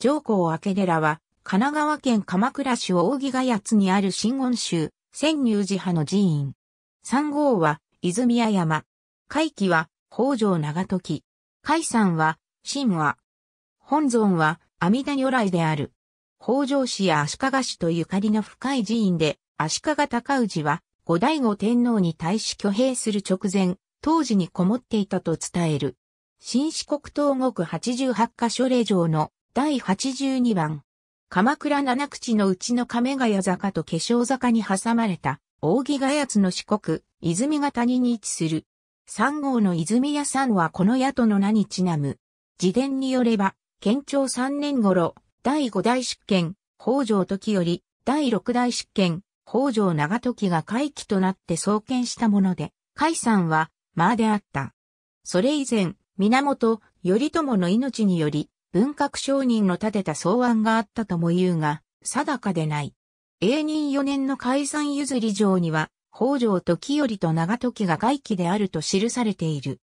上皇明寺は、神奈川県鎌倉市大木ヶ谷津にある新温州、千入寺派の寺院。三号は、泉屋山。海記は、北条長時。海山は、神話。本尊は、阿弥陀如来である。北条氏や足利氏とゆかりの深い寺院で、足利高氏は、後醍醐天皇に対し挙兵する直前、当時にこもっていたと伝える。新四国東国八十八箇所令状の第82番。鎌倉七口のうちの亀ヶ谷坂と化粧坂に挟まれた、扇ヶ谷津の四国、泉が谷に位置する。三号の泉屋さんはこの宿の名にちなむ。自伝によれば、県庁3年頃、第5代執権、北条時より、第6代執権、北条長時が回帰となって創建したもので、海んは、間であった。それ以前、源頼朝の命により、文革商人の立てた草案があったとも言うが、定かでない。永仁4年の解散譲り城には、北条時頼と長時が外記であると記されている。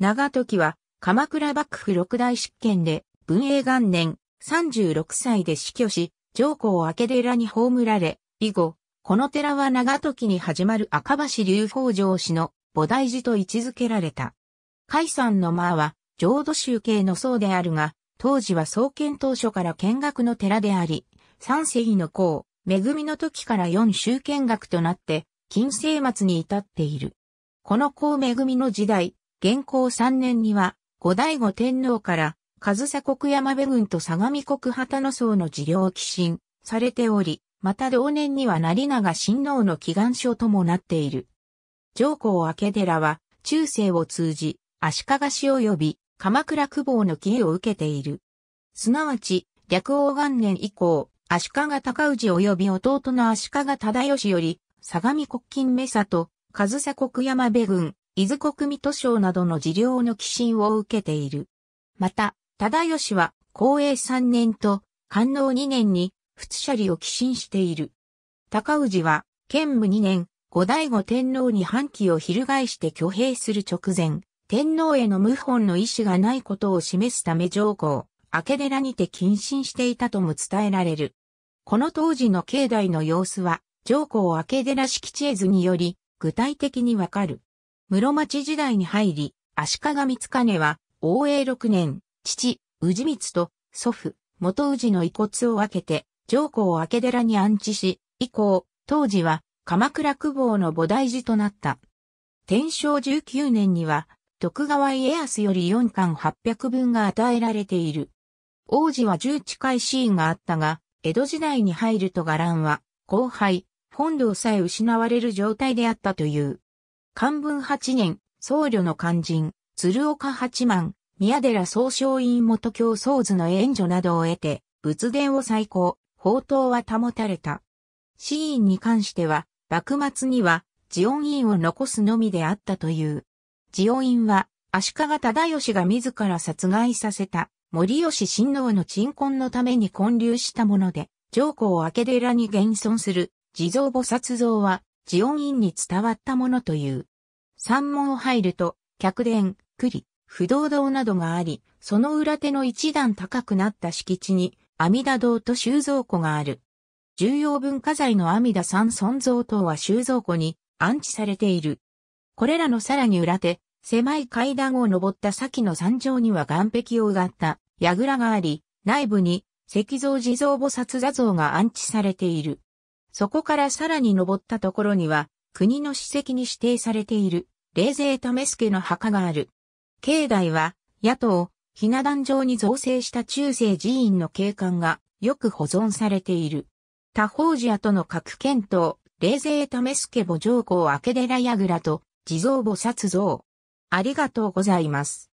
長時は、鎌倉幕府六大執権で、文永元年、36歳で死去し、上皇明寺に葬られ、以後、この寺は長時に始まる赤橋流北条氏の菩提寺と位置づけられた。解散の間は、浄土宗系の僧であるが、当時は創建当初から見学の寺であり、三世紀の功、恵みの時から四州見学となって、近世末に至っている。この功恵みの時代、元寇3年には、後醍醐天皇から、上総国山部軍と相模国旗の僧の治療を寄進されており、また同年には成長親王の祈願書ともなっている。上皇明寺は、中世を通じ、足利氏及び鎌倉久保の起義を受けている。すなわち、略王元年以降、足利高氏及び弟の足利忠義より、相模国金目里、上総国山部軍、伊豆国水戸省などの事領の寄進を受けている。また、忠義は、公営3年と、官能2年に、仏舎利を寄進している。高氏は、建武2年、後醍醐天皇に反旗を翻して挙兵する直前、天皇への謀反の意思がないことを示すため上皇、明寺にて謹慎していたとも伝えられる。この当時の境内の様子は、上皇明寺敷地絵図により、具体的にわかる。室町時代に入り、足利光兼は、応永六年、父、氏光と、祖父、元氏の遺骨を分けて、上皇明寺に安置し、以降、当時は、鎌倉久保の菩提寺となった。天正十九年には、徳川家康より4巻800分が与えられている。王子は10近いシーンがあったが、江戸時代に入ると伽藍は、後輩、本堂さえ失われる状態であったという。漢文8年、僧侶の肝心、鶴岡八幡、宮寺総称院元教僧図の援助などを得て、仏殿を再興、宝刀は保たれた。シーンに関しては、幕末には、ジオン院を残すのみであったという。ジオインは、足利忠義が自ら殺害させた、森吉親王の鎮魂のために建立したもので、上皇明寺に現存する地蔵菩薩像は、ジオン院に伝わったものという。山門を入ると、客殿、栗、不動堂などがあり、その裏手の一段高くなった敷地に、阿弥陀堂と収蔵庫がある。重要文化財の阿弥陀三尊像等は収蔵庫に安置されている。これらのさらに裏手、狭い階段を登った先の山頂には岩壁をがった櫓があり、内部に石像地蔵菩薩座像が安置されている。そこからさらに登ったところには、国の史跡に指定されている、冷勢為助の墓がある。境内は、野党、ひな壇上に造成した中世寺院の景観がよく保存されている。他方寺跡の各県と、冷勢為助母上皇明寺櫓と、地蔵菩薩像。ありがとうございます。